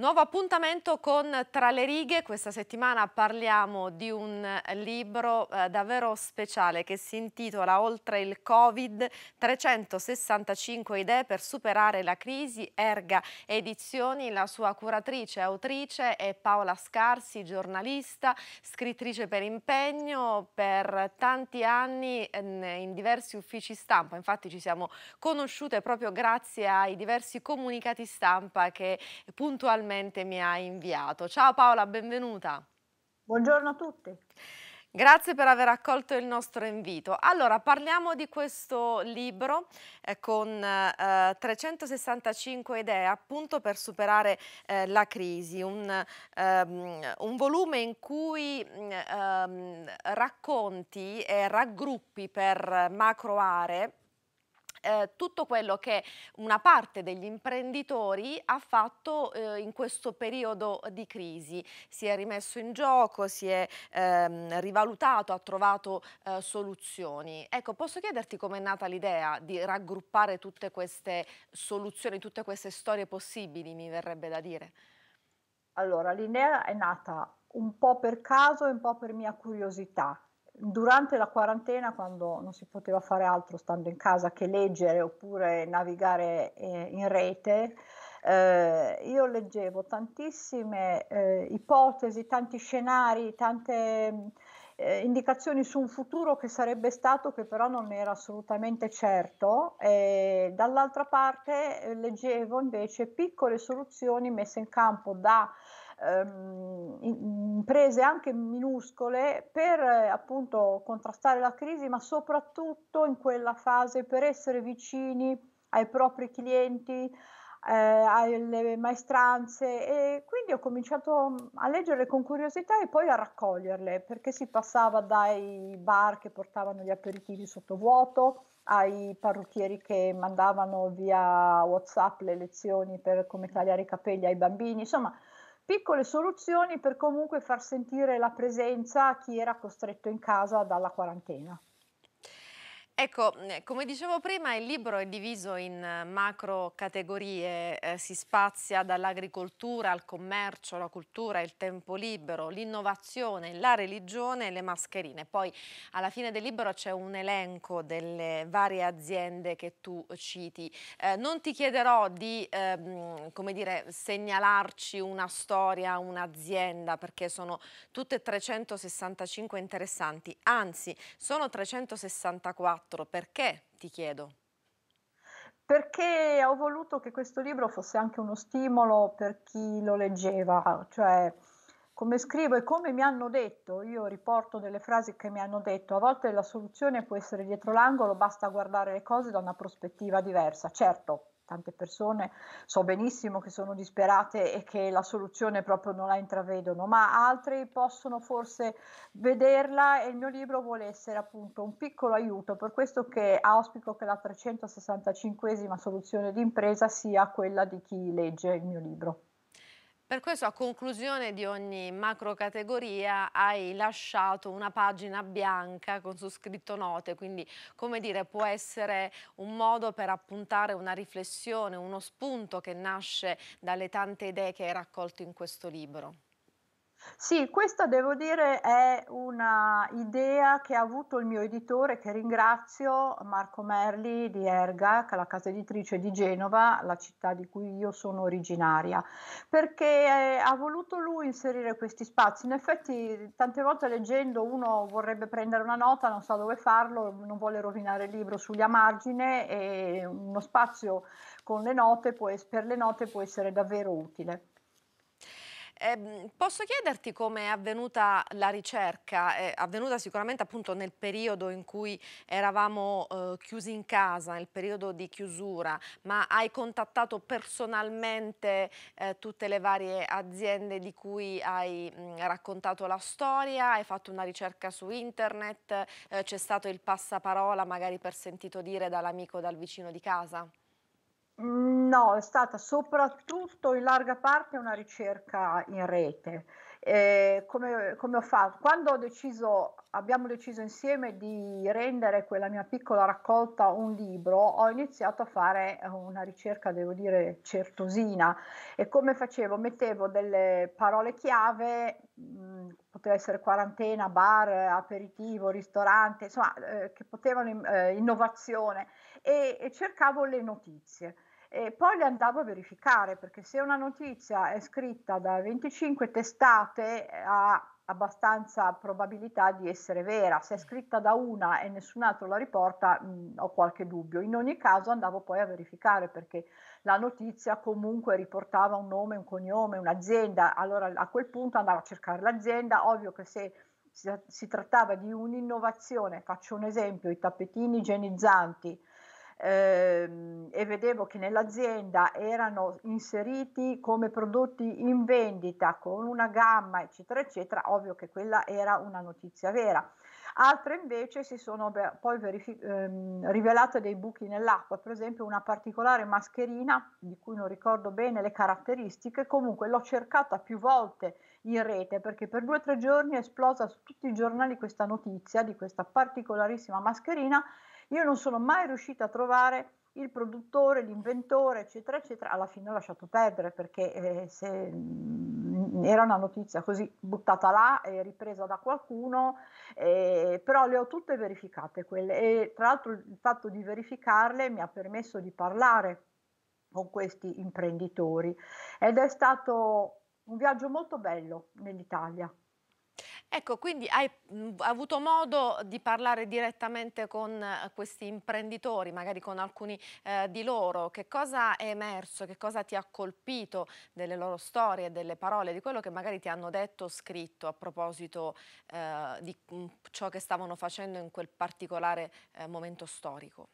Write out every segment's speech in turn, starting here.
Nuovo appuntamento con Tra le righe, questa settimana parliamo di un eh, libro eh, davvero speciale che si intitola Oltre il Covid, 365 idee per superare la crisi, Erga Edizioni, la sua curatrice e autrice è Paola Scarsi, giornalista, scrittrice per impegno, per tanti anni ehm, in diversi uffici stampa, infatti ci siamo conosciute proprio grazie ai diversi comunicati stampa che puntualmente gentilmente mi ha inviato. Ciao Paola, benvenuta. Buongiorno a tutti. Grazie per aver accolto il nostro invito. Allora, parliamo di questo libro eh, con eh, 365 idee appunto per superare eh, la crisi, un, ehm, un, volume in cui mm, ehm, racconti e raggruppi per macro aree eh, tutto quello che una parte degli imprenditori ha fatto eh, in questo periodo di crisi. Si è rimesso in gioco, si è ehm, rivalutato, ha trovato eh, soluzioni. Ecco, posso chiederti com'è nata l'idea di raggruppare tutte queste soluzioni, tutte queste storie possibili, mi verrebbe da dire? Allora, l'idea è nata un po' per caso e un po' per mia curiosità durante la quarantena, quando non si poteva fare altro stando in casa che leggere oppure navigare eh, in rete, eh, io leggevo tantissime eh, ipotesi, tanti scenari, tante eh, indicazioni su un futuro che sarebbe stato che però non era assolutamente certo e dall'altra parte eh, leggevo invece piccole soluzioni messe in campo da Ehm, imprese anche minuscole per eh, appunto contrastare la crisi, ma soprattutto in quella fase per essere vicini ai propri clienti, eh, alle maestranze e quindi ho cominciato mm, a leggerle con curiosità e poi a raccoglierle perché si passava dai bar che portavano gli aperitivi sottovuoto ai parrucchieri che mandavano via whatsapp le lezioni per come tagliare i capelli ai bambini insomma piccole soluzioni per comunque far sentire la presenza a chi era costretto in casa dalla quarantena. Ecco, come dicevo prima, il libro è diviso in eh, macro categorie, eh, si spazia dall'agricoltura al commercio, la cultura, il tempo libero, l'innovazione, la religione e le mascherine. Poi alla fine del libro c'è un elenco delle varie aziende che tu citi. Eh, non ti chiederò di eh, dire, segnalarci una storia, un'azienda, perché sono tutte 365 interessanti, anzi sono 364 4. Perché, ti chiedo? Perché ho voluto che questo libro fosse anche uno stimolo per chi lo leggeva, cioè come scrivo e come mi hanno detto, io riporto delle frasi che mi hanno detto, a volte la soluzione può essere dietro l'angolo, basta guardare le cose da una prospettiva diversa. Certo, tante persone so benissimo che sono disperate e che la soluzione proprio non la intravedono, ma altri possono forse vederla e il mio libro vuole essere appunto un piccolo aiuto, per questo che auspico che la 365esima soluzione d'impresa sia quella di chi legge il mio libro. Per questo a conclusione di ogni macrocategoria hai lasciato una pagina bianca con su scritto note, quindi come dire può essere un modo per appuntare una riflessione, uno spunto che nasce dalle tante idee che hai raccolto in questo libro. Sì, questa devo dire è un'idea che ha avuto il mio editore, che ringrazio, Marco Merli di Erga, che è la casa editrice di Genova, la città di cui io sono originaria, perché eh, ha voluto lui inserire questi spazi. In effetti, tante volte leggendo uno vorrebbe prendere una nota, non sa dove farlo, non vuole rovinare il libro sugli a margine e uno spazio con le note può, per le note può essere davvero utile. Ehm, posso chiederti come è avvenuta la ricerca? È avvenuta sicuramente appunto nel periodo in cui eravamo eh, chiusi in casa, nel periodo di chiusura, ma hai contattato personalmente eh, tutte le varie aziende di cui hai mh, mm, raccontato la storia, hai fatto una ricerca su internet, eh, c'è stato il passaparola magari per sentito dire dall'amico o dal vicino di casa? Mm, no, è stata soprattutto in larga parte una ricerca in rete. Eh, come, come, ho fatto? Quando ho deciso, abbiamo deciso insieme di rendere quella mia piccola raccolta un libro, ho iniziato a fare eh, una ricerca, devo dire, certosina. E come facevo? Mettevo delle parole chiave, mh, mm, poteva essere quarantena, bar, aperitivo, ristorante, insomma, eh, che potevano eh, innovazione, e, e cercavo le notizie e poi le andavo a verificare perché se una notizia è scritta da 25 testate ha abbastanza probabilità di essere vera, se è mm. scritta da una e nessun altro la riporta mh, mm, ho qualche dubbio, in ogni caso andavo poi a verificare perché la notizia comunque riportava un nome, un cognome, un'azienda, allora a quel punto andavo a cercare l'azienda, ovvio che se si, si trattava di un'innovazione, faccio un esempio, i tappetini igienizzanti, ehm, e vedevo che nell'azienda erano inseriti come prodotti in vendita con una gamma eccetera eccetera, ovvio che quella era una notizia vera. Altre invece si sono poi verific- ehm, rivelate dei buchi nell'acqua, per esempio una particolare mascherina di cui non ricordo bene le caratteristiche, comunque l'ho cercata più volte in rete perché per due o tre giorni è esplosa su tutti i giornali questa notizia di questa particolarissima mascherina io non sono mai riuscita a trovare il produttore, l'inventore, eccetera, eccetera. Alla fine ho lasciato perdere perché eh, se, mm, era una notizia così buttata là e ripresa da qualcuno, eh, però le ho tutte verificate quelle e tra l'altro il fatto di verificarle mi ha permesso di parlare con questi imprenditori ed è stato un viaggio molto bello nell'Italia. Ecco, quindi hai mhmm, avuto modo di parlare direttamente con eh, questi imprenditori, magari con alcuni eh, di loro. Che cosa è emerso, che cosa ti ha colpito delle loro storie, delle parole, di quello che magari ti hanno detto o scritto a proposito eh, di mh, mhmm, ciò che stavano facendo in quel particolare eh, momento storico?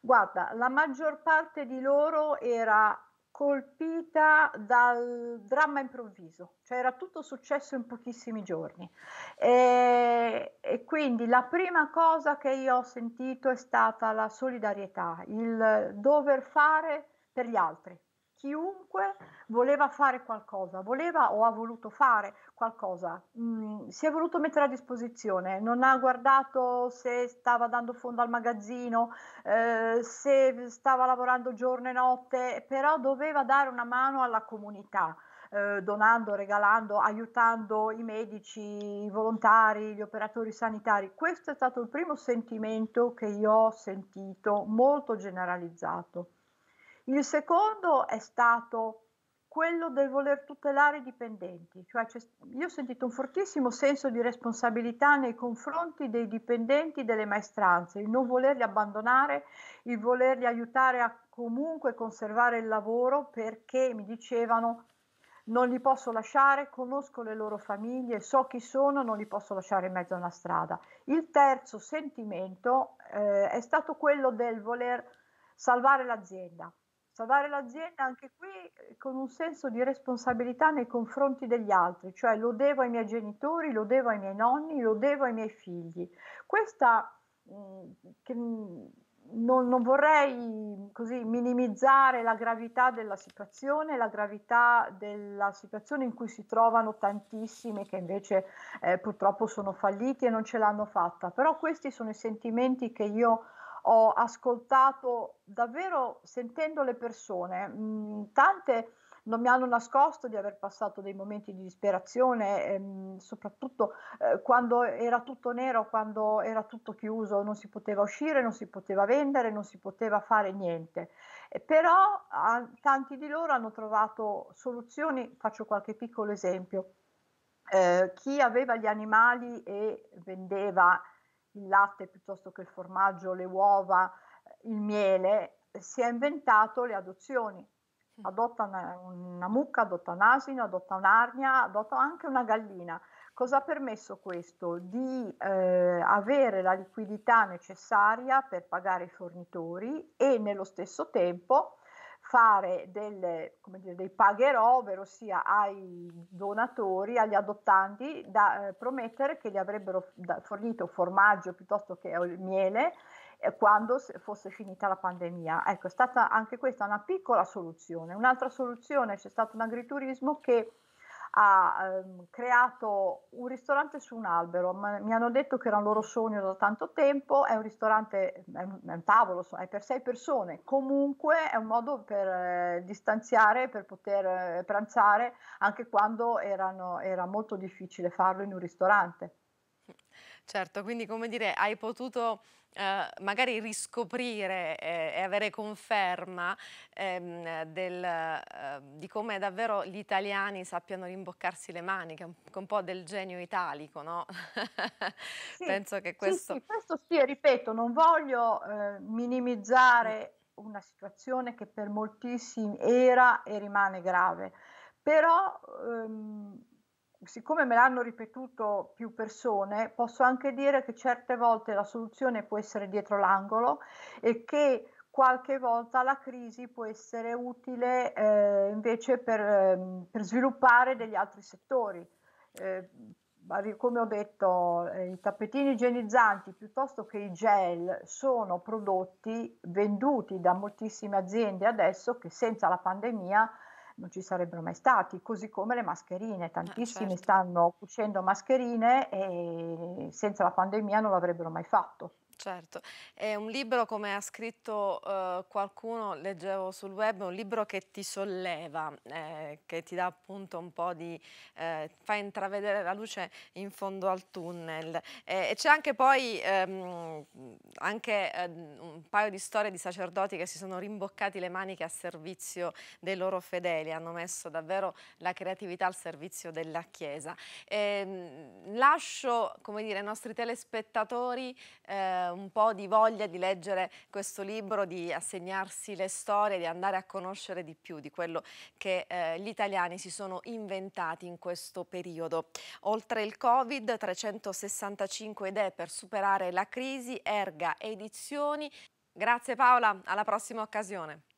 Guarda, la maggior parte di loro era colpita dal dramma improvviso, cioè era tutto successo in pochissimi giorni. E, e, quindi la prima cosa che io ho sentito è stata la solidarietà, il dover fare per gli altri chiunque voleva fare qualcosa, voleva o ha voluto fare qualcosa, mm, si è voluto mettere a disposizione, non ha guardato se stava dando fondo al magazzino, eh, se stava lavorando giorno e notte, però doveva dare una mano alla comunità. Eh, donando, regalando, aiutando i medici, i volontari, gli operatori sanitari. Questo è stato il primo sentimento che io ho sentito, molto generalizzato. Il secondo è stato quello del voler tutelare i dipendenti, cioè io ho sentito un fortissimo senso di responsabilità nei confronti dei dipendenti delle maestranze, il non volerli abbandonare, il volerli aiutare a comunque conservare il lavoro perché mi dicevano non li posso lasciare, conosco le loro famiglie, so chi sono, non li posso lasciare in mezzo a una strada. Il terzo sentimento eh, è stato quello del voler salvare l'azienda, salvare l'azienda anche qui eh, con un senso di responsabilità nei confronti degli altri, cioè lo devo ai miei genitori, lo devo ai miei nonni, lo devo ai miei figli. Questa mm, che mm, non, non vorrei così minimizzare la gravità della situazione, la gravità della situazione in cui si trovano tantissimi che invece eh, purtroppo sono falliti e non ce l'hanno fatta, però questi sono i sentimenti che io ho ascoltato davvero sentendo le persone, mm, tante non mi hanno nascosto di aver passato dei momenti di disperazione, ehm, soprattutto eh, quando era tutto nero, quando era tutto chiuso, non si poteva uscire, non si poteva vendere, non si poteva fare niente. Eh, però a, tanti di loro hanno trovato soluzioni, faccio qualche piccolo esempio. Eh, chi aveva gli animali e vendeva il latte piuttosto che il formaggio, le uova, il miele, si è inventato le adozioni. Adotta una, una mucca, adotta un asino, adotta un'arnia, adotta anche una gallina. Cosa ha permesso questo? Di eh, avere la liquidità necessaria per pagare i fornitori e nello stesso tempo fare delle, dire, dei pagherò, ovvero sia ai donatori, agli adottanti, da eh, promettere che gli avrebbero fornito formaggio piuttosto che miele eh, quando fosse finita la pandemia. Ecco, è stata anche questa una piccola soluzione. Un'altra soluzione, c'è stato un agriturismo che ha ehm, creato un ristorante su un albero, ma mi hanno detto che era un loro sogno da tanto tempo, è un ristorante, è un, è un tavolo, è per sei persone, comunque è un modo per eh, distanziare, per poter eh, pranzare, anche quando erano, era molto difficile farlo in un ristorante. Certo, quindi come dire, hai potuto eh, magari riscoprire eh, e avere conferma ehm, del, eh, di come davvero gli italiani sappiano rimboccarsi le maniche, un, un po' del genio italico, no? sì, Penso che questo... Sì, sì, questo sì, ripeto, non voglio eh, minimizzare mm. una situazione che per moltissimi era e rimane grave, però... Ehm, siccome me l'hanno ripetuto più persone, posso anche dire che certe volte la soluzione può essere dietro l'angolo e che qualche volta la crisi può essere utile eh, invece per, ehm, per, sviluppare degli altri settori. Eh, come ho detto, eh, i tappetini igienizzanti piuttosto che i gel sono prodotti venduti da moltissime aziende adesso che senza la pandemia non ci sarebbero mai stati, così come le mascherine, eh, tantissimi ah, certo. stanno cucendo mascherine e senza la pandemia non l'avrebbero mai fatto. Certo, è un libro come ha scritto eh, qualcuno, leggevo sul web, un libro che ti solleva, eh, che ti dà appunto un po' di, eh, fa intravedere la luce in fondo al tunnel. Eh, e c'è anche poi ehm, anche, eh, un paio di storie di sacerdoti che si sono rimboccati le maniche a servizio dei loro fedeli fedeli hanno messo davvero la creatività al servizio della Chiesa. E, ehm, lascio dire, ai nostri telespettatori eh, un po' di voglia di leggere questo libro, di assegnarsi le storie, di andare a conoscere di più di quello che eh, gli italiani si sono inventati in questo periodo. Oltre il Covid, 365 idee per superare la crisi, Erga Edizioni. Grazie Paola, alla prossima occasione.